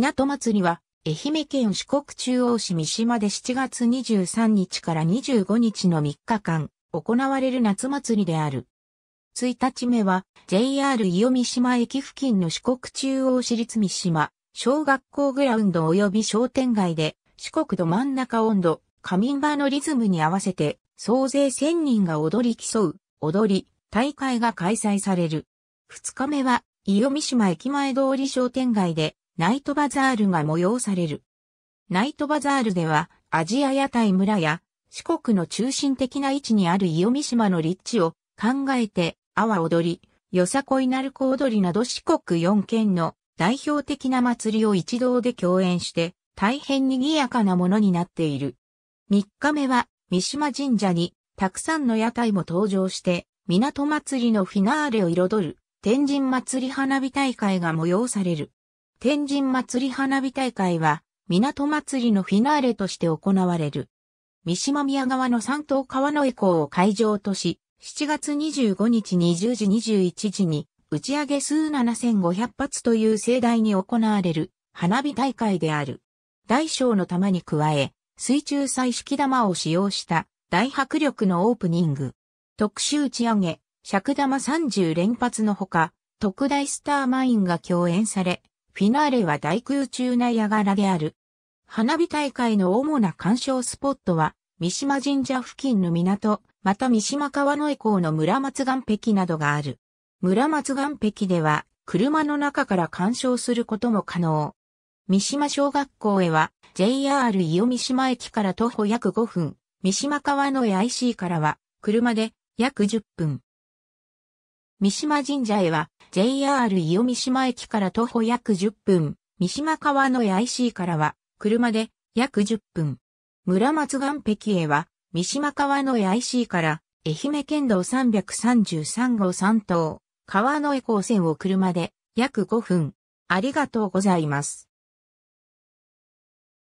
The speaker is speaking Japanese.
港祭りは、愛媛県四国中央市三島で7月23日から25日の3日間、行われる夏祭りである。1日目は、JR 伊予三島駅付近の四国中央市立三島、小学校グラウンド及び商店街で、四国ど真ん中温度、カミンバーのリズムに合わせて、総勢1000人が踊り競う、踊り、大会が開催される。2日目は、伊予三島駅前通り商店街で、ナイトバザールが催される。ナイトバザールでは、アジア屋台村や、四国の中心的な位置にある伊予三島の立地を考えて、阿波踊り、よさこい鳴子踊りなど四国4県の代表的な祭りを一堂で共演して、大変賑やかなものになっている。3日目は、三島神社に、たくさんの屋台も登場して、港祭りのフィナーレを彩る、天神祭り花火大会が催される。天神祭り花火大会は、港祭りのフィナーレとして行われる。三島宮川の三島川の江港を会場とし、7月25日20時21時に、打ち上げ数7500発という盛大に行われる、花火大会である。大小の玉に加え、水中彩色玉を使用した大迫力のオープニング。特殊打ち上げ、尺玉30連発のほか、特大スターマインが共演され、フィナーレは大空中ナイアガラである。花火大会の主な鑑賞スポットは、三島神社付近の港、また三島川の江港の村松岸壁などがある。村松岸壁では、車の中から鑑賞することも可能。三島小学校へは、JR 伊予三島駅から徒歩約5分、三島川の江 IC からは、車で約10分。三島神社へは JR 伊予三島駅から徒歩約10分、三島川の IC からは車で約10分。村松岸壁へは三島川の IC から愛媛県道333号3等、川の江高線を車で約5分。ありがとうございます。